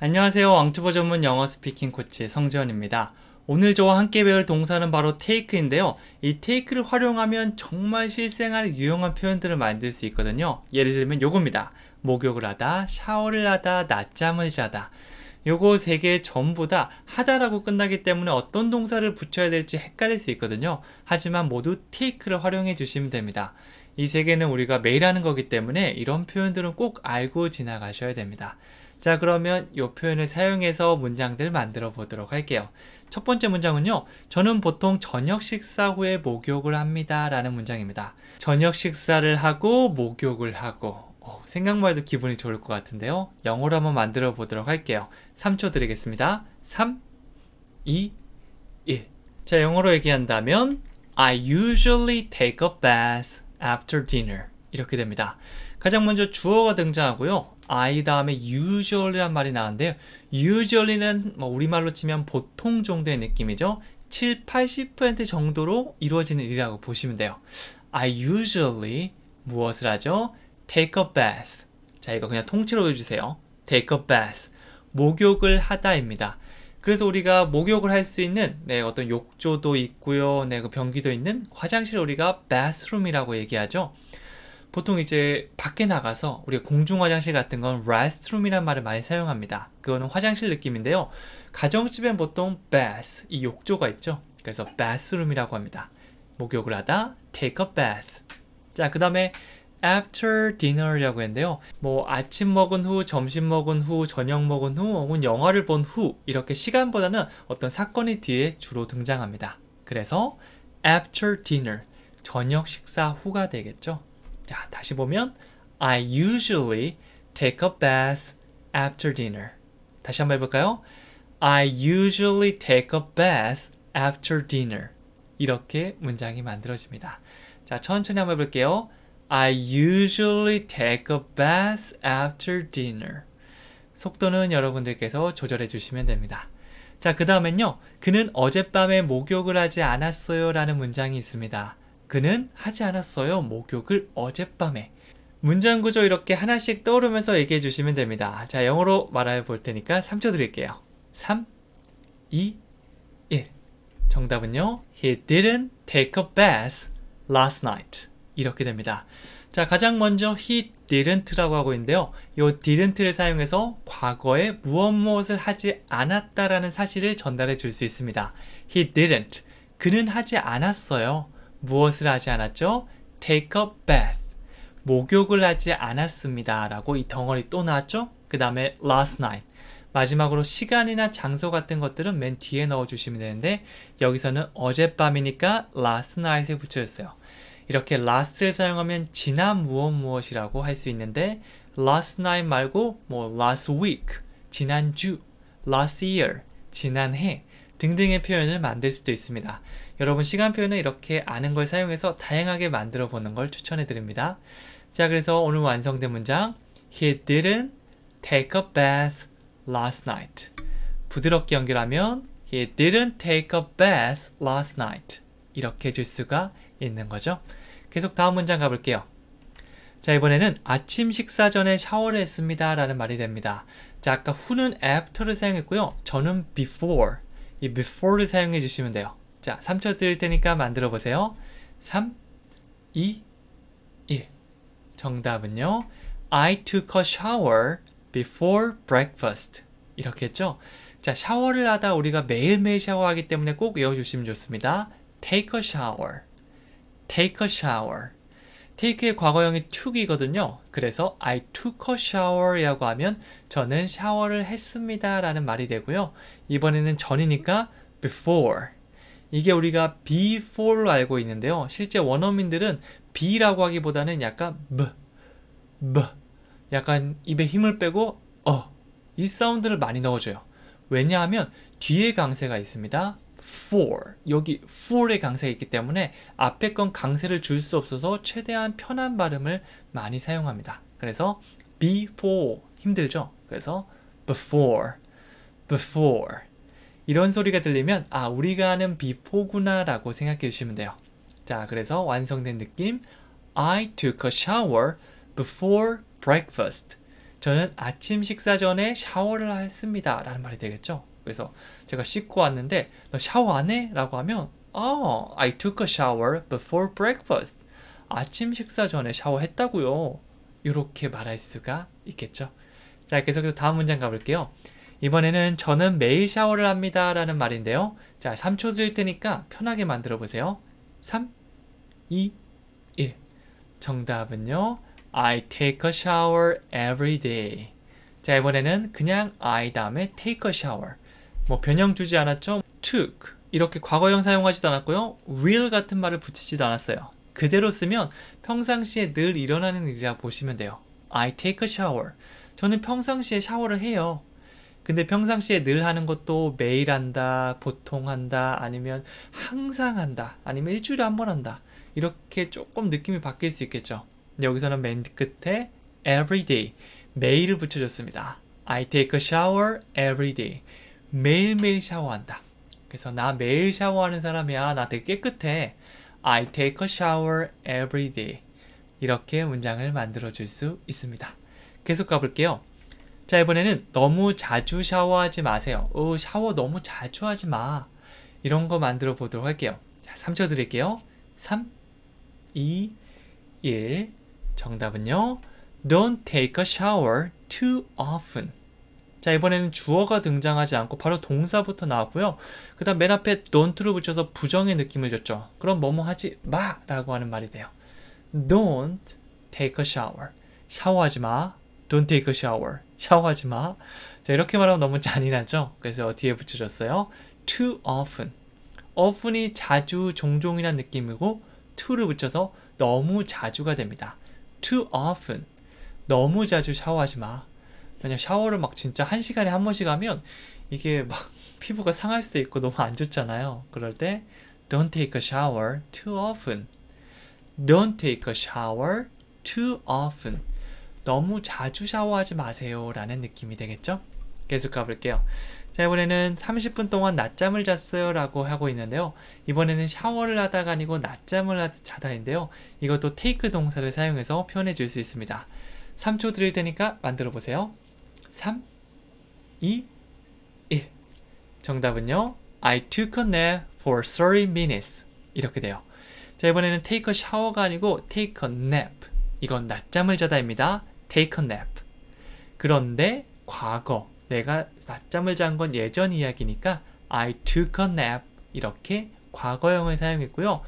안녕하세요. 왕투버 전문 영어 스피킹 코치 성지원입니다. 오늘 저와 함께 배울 동사는 바로 take인데요. 이 take를 활용하면 정말 실생활에 유용한 표현들을 만들 수 있거든요. 예를 들면 요겁니다. 목욕을 하다, 샤워를 하다, 낮잠을 자다. 요거 세 개 전부 다 하다라고 끝나기 때문에 어떤 동사를 붙여야 될지 헷갈릴 수 있거든요. 하지만 모두 take를 활용해 주시면 됩니다. 이 세 개는 우리가 매일 하는 거기 때문에 이런 표현들은 꼭 알고 지나가셔야 됩니다. 자 그러면 이 표현을 사용해서 문장들 만들어 보도록 할게요. 첫 번째 문장은요. 저는 보통 저녁 식사 후에 목욕을 합니다. 라는 문장입니다. 저녁 식사를 하고 목욕을 하고 오, 어, 생각만 해도 기분이 좋을 것 같은데요. 영어로 한번 만들어 보도록 할게요. 3초 드리겠습니다. 3, 2, 1. 자, 영어로 얘기한다면 I usually take a bath after dinner. 이렇게 됩니다. 가장 먼저 주어가 등장하고요. I 다음에 usually란 말이 나왔는데요. usually는 뭐 우리말로 치면 보통 정도의 느낌이죠. 7, 80% 정도로 이루어지는 일이라고 보시면 돼요. I usually 무엇을 하죠? take a bath. 자, 이거 그냥 통째로 해주세요. take a bath. 목욕을 하다입니다. 그래서 우리가 목욕을 할 수 있는 네, 어떤 욕조도 있고요. 네, 그 변기도 있는 화장실 우리가 bathroom이라고 얘기하죠. 보통 이제 밖에 나가서 우리가 공중 화장실 같은 건 r e s t r o o m 이란 말을 많이 사용합니다. 그거는 화장실 느낌인데요. 가정집엔 보통 bath 이 욕조가 있죠. 그래서 bathroom이라고 합니다. 목욕을 하다 take a bath. 자, 그다음에 after dinner이라고 했는데요. 뭐 아침 먹은 후, 점심 먹은 후, 저녁 먹은 후, 혹은 영화를 본 후 이렇게 시간보다는 어떤 사건이 뒤에 주로 등장합니다. 그래서 after dinner 저녁 식사 후가 되겠죠. 자, 다시 보면 I usually take a bath after dinner. 다시 한번 해볼까요? I usually take a bath after dinner. 이렇게 문장이 만들어집니다. 자, 천천히 한번 해볼게요. I usually take a bath after dinner. 속도는 여러분들께서 조절해 주시면 됩니다. 자, 그 다음엔요. 그는 어젯밤에 목욕을 하지 않았어요 라는 문장이 있습니다. 그는 하지 않았어요. 목욕을 어젯밤에. 문장 구조 이렇게 하나씩 떠오르면서 얘기해 주시면 됩니다. 자, 영어로 말해 볼 테니까 3초 드릴게요. 3, 2, 1. 정답은요. He didn't take a bath last night. 이렇게 됩니다. 자, 가장 먼저 he didn't라고 하고 있는데요. 이 didn't를 사용해서 과거에 무엇 무엇을 하지 않았다라는 사실을 전달해 줄 수 있습니다. He didn't. 그는 하지 않았어요. 무엇을 하지 않았죠? take a bath. 목욕을 하지 않았습니다. 라고 이 덩어리 또 나왔죠? 그 다음에 last night. 마지막으로 시간이나 장소 같은 것들은 맨 뒤에 넣어주시면 되는데 여기서는 어젯밤이니까 last night에 붙여줬어요. 이렇게 last를 사용하면 지난 무엇 무엇이라고 할 수 있는데 last night 말고 뭐 last week, 지난주, last year, 지난해 등등의 표현을 만들 수도 있습니다. 여러분 시간표는 이렇게 아는 걸 사용해서 다양하게 만들어 보는 걸 추천해 드립니다. 자 그래서 오늘 완성된 문장 He didn't take a bath last night 부드럽게 연결하면 He didn't take a bath last night 이렇게 줄 수가 있는 거죠. 계속 다음 문장 가볼게요. 자 이번에는 아침 식사 전에 샤워를 했습니다 라는 말이 됩니다 자 아까 who는 after를 사용했고요 저는 before 이 before를 사용해 주시면 돼요. 자, 3초 드릴 테니까 만들어 보세요. 3, 2, 1. 정답은요. I took a shower before breakfast. 이렇게 했죠? 자, 샤워를 하다 우리가 매일매일 샤워하기 때문에 꼭 외워주시면 좋습니다. Take a shower. Take a shower. take의 과거형이 took이거든요. 그래서 I took a shower이라고 하면 저는 샤워를 했습니다 라는 말이 되고요. 이번에는 전이니까 before 이게 우리가 before로 알고 있는데요. 실제 원어민들은 be라고 하기보다는 약간 b, b 약간 입에 힘을 빼고 어 이 사운드를 많이 넣어줘요. 왜냐하면 뒤에 강세가 있습니다. for 여기 for의 강세가 있기 때문에 앞에 건 강세를 줄 수 없어서 최대한 편한 발음을 많이 사용합니다. 그래서 before 힘들죠? 그래서 before, before 이런 소리가 들리면 아 우리가 하는 before구나 라고 생각해 주시면 돼요. 자 그래서 완성된 느낌 I took a shower before breakfast 저는 아침 식사 전에 샤워를 했습니다 라는 말이 되겠죠? 그래서 제가 씻고 왔는데 너 샤워 안 해? 라고 하면 Oh, I took a shower before breakfast. 아침 식사 전에 샤워했다고요. 이렇게 말할 수가 있겠죠. 자, 계속해서 그 다음 문장 가볼게요. 이번에는 저는 매일 샤워를 합니다 라는 말인데요. 자, 3초 드릴 테니까 편하게 만들어 보세요. 3, 2, 1. 정답은요. I take a shower every day. 자, 이번에는 그냥 I 다음에 take a shower. 뭐 변형 주지 않았죠. took 이렇게 과거형 사용하지도 않았고요. will 같은 말을 붙이지도 않았어요. 그대로 쓰면 평상시에 늘 일어나는 일이라 보시면 돼요. I take a shower. 저는 평상시에 샤워를 해요. 근데 평상시에 늘 하는 것도 매일 한다, 보통 한다, 아니면 항상 한다, 아니면 일주일에 한 번 한다. 이렇게 조금 느낌이 바뀔 수 있겠죠. 근데 여기서는 맨 끝에 every day, 매일을 붙여줬습니다. I take a shower every day. 매일매일 샤워한다. 그래서 나 매일 샤워하는 사람이야. 나 되게 깨끗해. I take a shower every day. 이렇게 문장을 만들어 줄 수 있습니다. 계속 가볼게요. 자, 이번에는 너무 자주 샤워하지 마세요. 오, 어, 샤워 너무 자주 하지 마. 이런 거 만들어 보도록 할게요. 자, 3초 드릴게요. 3, 2, 1. 정답은요. Don't take a shower too often. 자 이번에는 주어가 등장하지 않고 바로 동사부터 나왔고요 그 다음 맨 앞에 don't를 붙여서 부정의 느낌을 줬죠 그럼 뭐뭐 하지 마 라고 하는 말이 돼요 don't take a shower 샤워하지 마 don't take a shower 샤워하지 마자 이렇게 말하면 너무 잔인하죠 그래서 어디에 붙여줬어요 too often often이 자주 종종이란 느낌이고 to를 붙여서 너무 자주가 됩니다 too often 너무 자주 샤워하지 마 만약 샤워를 막 진짜 한 시간에 한 번씩 하면 이게 막 피부가 상할 수도 있고 너무 안 좋잖아요. 그럴 때 don't take a shower too often. don't take a shower too often. 너무 자주 샤워하지 마세요. 라는 느낌이 되겠죠? 계속 가볼게요. 자, 이번에는 30분 동안 낮잠을 잤어요. 라고 하고 있는데요. 이번에는 샤워를 하다가 아니고 낮잠을 자다인데요. 이것도 take 동사를 사용해서 표현해 줄 수 있습니다. 3초 드릴 테니까 만들어 보세요. 3, 2, 1. 정답은요. I took a nap for 30 minutes. 이렇게 돼요. 자, 이번에는 take a shower가 아니고 take a nap. 이건 낮잠을 자다입니다. take a nap. 그런데 과거, 내가 낮잠을 잔 건 예전 이야기니까 I took a nap 이렇게 과거형을 사용했고요.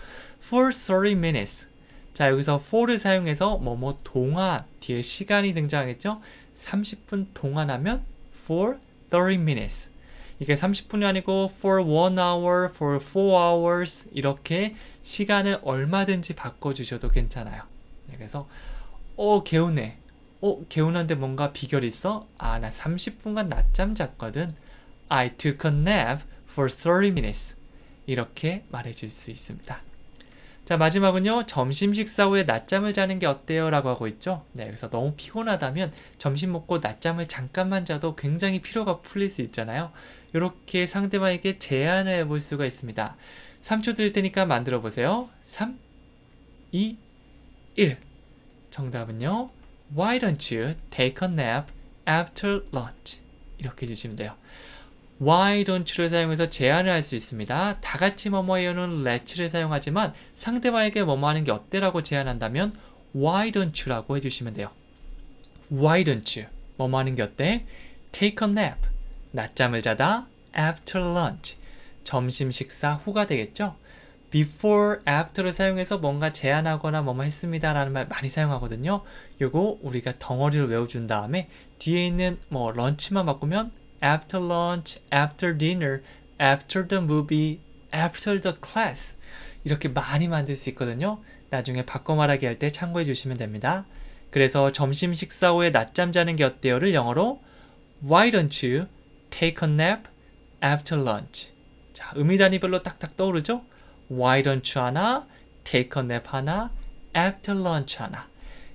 for 30 minutes. 자, 여기서 for를 사용해서 뭐 뭐 동안 뒤에 시간이 등장했죠? 30분 동안 하면 for 30 minutes. 이게 30분이 아니고 for 1 hour, for 4 hours 이렇게 시간을 얼마든지 바꿔주셔도 괜찮아요. 네, 그래서 어 개운해. 어 개운한데 뭔가 비결 있어? 아나 30분간 낮잠 잤거든. I took a nap for 30 minutes. 이렇게 말해줄 수 있습니다. 자 마지막은요 점심 식사 후에 낮잠을 자는 게 어때요 라고 하고 있죠 네 그래서 너무 피곤하다면 점심 먹고 낮잠을 잠깐만 자도 굉장히 피로가 풀릴 수 있잖아요 이렇게 상대방에게 제안을 해볼 수가 있습니다 3초 드릴 테니까 만들어 보세요 3 2 1 정답은요 Why don't you take a nap after lunch 이렇게 주시면 돼요 why don't를 사용해서 제안을 할 수 있습니다. 다 같이 뭐뭐해요는 let를 사용하지만 상대방에게 뭐뭐하는 게 어때라고 제안한다면 why don't라고 해주시면 돼요. why don't you? 뭐뭐하는 게 어때? take a nap. 낮잠을 자다 after lunch. 점심 식사 후가 되겠죠? before, after를 사용해서 뭔가 제안하거나 뭐뭐 했습니다 라는 말 많이 사용하거든요. 요거 우리가 덩어리를 외워준 다음에 뒤에 있는 뭐 런치만 바꾸면 after lunch, after dinner, after the movie, after the class 이렇게 많이 만들 수 있거든요. 나중에 바꿔 말하기 할 때 참고해 주시면 됩니다. 그래서 점심 식사 후에 낮잠 자는 게 어때요를 영어로 Why don't you take a nap after lunch? 자, 의미 단위별로 딱딱 떠오르죠? Why don't you 하나, take a nap 하나, after lunch 하나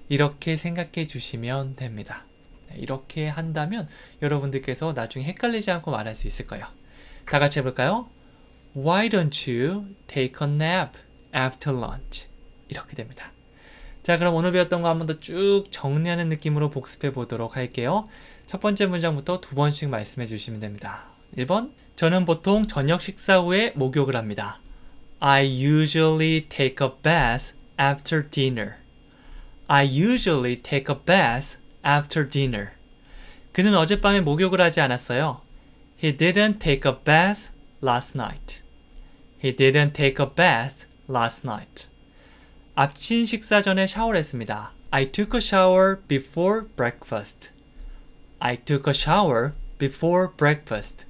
이렇게 생각해 주시면 됩니다. 네, 이렇게 한다면 여러분들께서 나중에 헷갈리지 않고 말할 수 있을 거예요. 다 같이 해볼까요? Why don't you take a nap after lunch? 이렇게 됩니다. 자 그럼 오늘 배웠던 거 한번 더 쭉 정리하는 느낌으로 복습해 보도록 할게요. 첫 번째 문장부터 두 번씩 말씀해 주시면 됩니다. 1번 저는 보통 저녁 식사 후에 목욕을 합니다. I usually take a bath after dinner. I usually take a bath after dinner. 그는 어젯밤에 목욕을 하지 않았어요. He didn't take a bath last night. He didn't take a bath last night. 아침 식사 전에 샤워를 했습니다. I took a shower before breakfast. I took a shower before breakfast.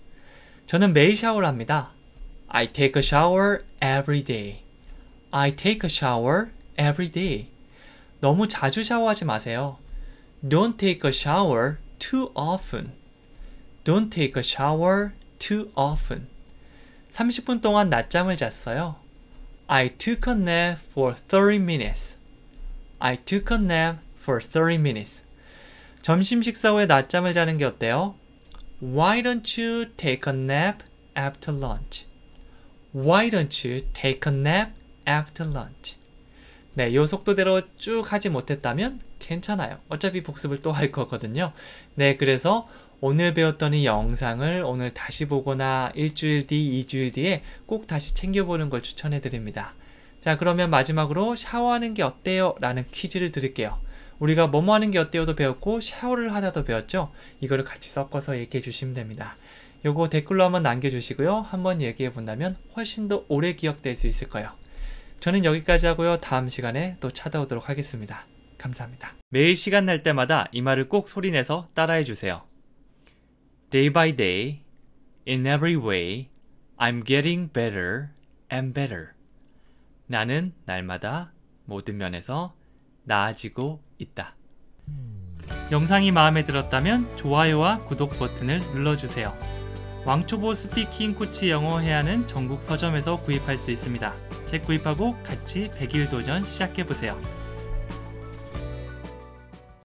저는 매일 샤워를 합니다. I take a shower every day. I take a shower every day. 너무 자주 샤워하지 마세요. Don't take a shower too often. Don't take a shower too often. 30분 동안 낮잠을 잤어요. I took a nap for 30 minutes. I took a nap for 30 minutes. 점심 식사 후에 낮잠을 자는 게 어때요? Why don't you take a nap after lunch? Why don't you take a nap after lunch? 네, 요 속도대로 쭉 하지 못했다면 괜찮아요. 어차피 복습을 또 할 거거든요. 네, 그래서 오늘 배웠던 이 영상을 오늘 다시 보거나 일주일 뒤, 이주일 뒤에 꼭 다시 챙겨보는 걸 추천해드립니다. 자, 그러면 마지막으로 샤워하는 게 어때요? 라는 퀴즈를 드릴게요. 우리가 뭐뭐 하는 게 어때요도 배웠고 샤워를 하다도 배웠죠? 이거를 같이 섞어서 얘기해 주시면 됩니다. 요거 댓글로 한번 남겨주시고요. 한번 얘기해 본다면 훨씬 더 오래 기억될 수 있을 거예요. 저는 여기까지 하고요. 다음 시간에 또 찾아오도록 하겠습니다. 감사합니다. 매일 시간 날 때마다 이 말을 꼭 소리내서 따라해 주세요. Day by day, in every way, I'm getting better and better. 나는 날마다 모든 면에서 나아지고 있다. 영상이 마음에 들었다면 좋아요와 구독 버튼을 눌러주세요. 왕초보 스피킹 코치 영어 해안은 전국 서점에서 구입할 수 있습니다. 책 구입하고 같이 100일 도전 시작해보세요.